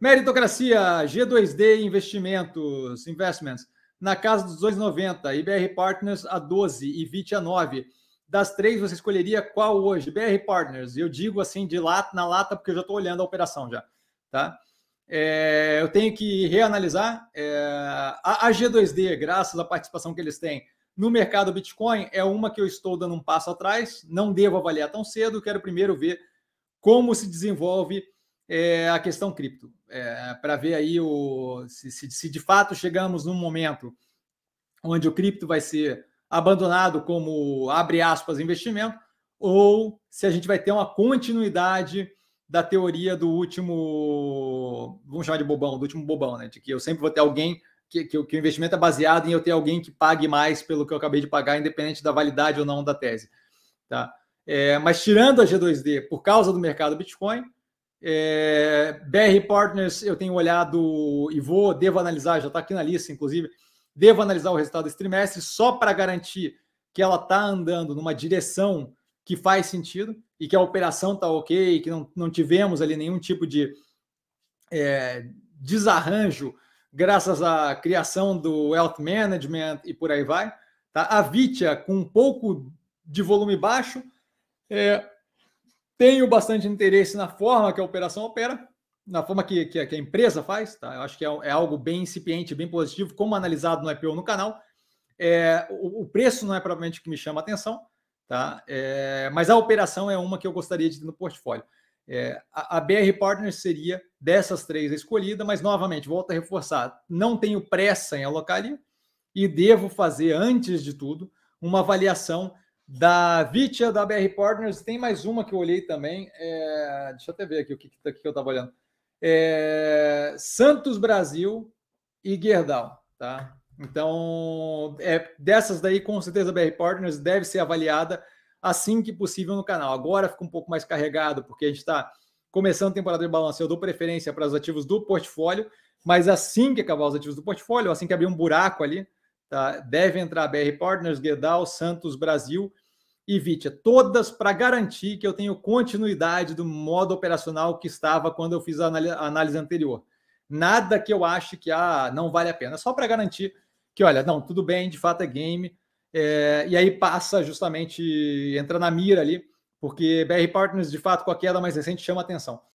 Meritocracia, G2D Investimentos, Investments, na casa dos 2,90, IBR Partners a 12 e VIT a 9. Das três, você escolheria qual hoje? BR Partners. Eu digo assim, de lata na lata, porque eu já estou olhando a operação já. Tá? É, eu tenho que reanalisar. É, a G2D, graças à participação que eles têm no mercado Bitcoin, é uma que eu estou dando um passo atrás. Não devo avaliar tão cedo. Quero primeiro ver como se desenvolve é, a questão cripto, é, para ver aí o, se, se, se, de fato chegamos num momento onde o cripto vai ser abandonado como, abre aspas, investimento, ou se a gente vai ter uma continuidade da teoria do último, vamos chamar de bobão, do último bobão, né? De que eu sempre vou ter alguém, que, que, que o investimento é baseado em eu ter alguém que pague mais pelo que eu acabei de pagar, independente da validade ou não da tese, tá? É, mas tirando a G2D por causa do mercado Bitcoin, é, BR Partners, eu tenho olhado e vou, devo analisar, já está aqui na lista, inclusive, devo analisar o resultado desse trimestre só para garantir que ela está andando numa direção que faz sentido e que a operação está ok, que não, não tivemos ali nenhum tipo de é, desarranjo graças à criação do Wealth Management e por aí vai. Tá? A Vitia, com um pouco de volume baixo, é, tenho bastante interesse na forma que a operação opera, na forma que, que, que a empresa faz, tá? Eu acho que é, é, algo bem incipiente, bem positivo, como analisado no IPO no canal. É, o, o, preço não é provavelmente o que me chama a atenção, tá? É, mas a operação é uma que eu gostaria de ter no portfólio. É, a, a, BR Partners seria dessas três a escolhida, mas novamente, volto a reforçar: não tenho pressa em alocar ali e devo fazer, antes de tudo, uma avaliação da Vitia, da BR Partners, tem mais uma que eu olhei também. É... Deixa eu até ver aqui o que, que, tá, que eu estava olhando. É... Santos Brasil e Gerdau, tá? Então, é, dessas daí, com certeza, a BR Partners deve ser avaliada assim que possível no canal. Agora fica um pouco mais carregado, porque a gente está começando a temporada de balanço. Eu dou preferência para os ativos do portfólio, mas assim que acabar os ativos do portfólio, assim que abrir um buraco ali, Tá? Deve entrar BR Partners, Guedal, Santos Brasil e Vitia, todas para garantir que eu tenho continuidade do modo operacional que estava quando eu fiz a análise anterior. Nada que eu ache que ah, não vale a pena, só para garantir que, olha, não, tudo bem, de fato é game, é, e aí passa justamente, entra na mira ali, porque BR Partners, de fato, com a queda mais recente, chama atenção.